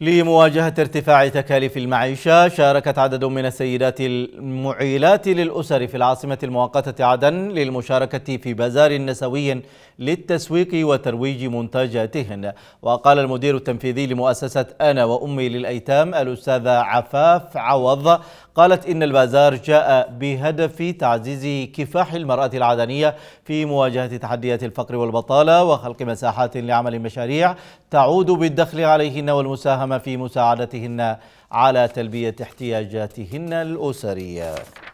لمواجهة ارتفاع تكاليف المعيشة شاركت عدد من السيدات المعيلات للأسر في العاصمة المؤقتة عدن للمشاركة في بازار نسوي للتسويق وترويج منتجاتهن وقال المدير التنفيذي لمؤسسة أنا وأمي للأيتام الأستاذة عفاف عوض قالت إن البازار جاء بهدف تعزيز كفاح المرأة العدنية في مواجهة تحديات الفقر والبطالة وخلق مساحات لعمل مشاريع تعود بالدخل عليهن والمساهمة ساهم في مساعدتهن على تلبية احتياجاتهن الأسرية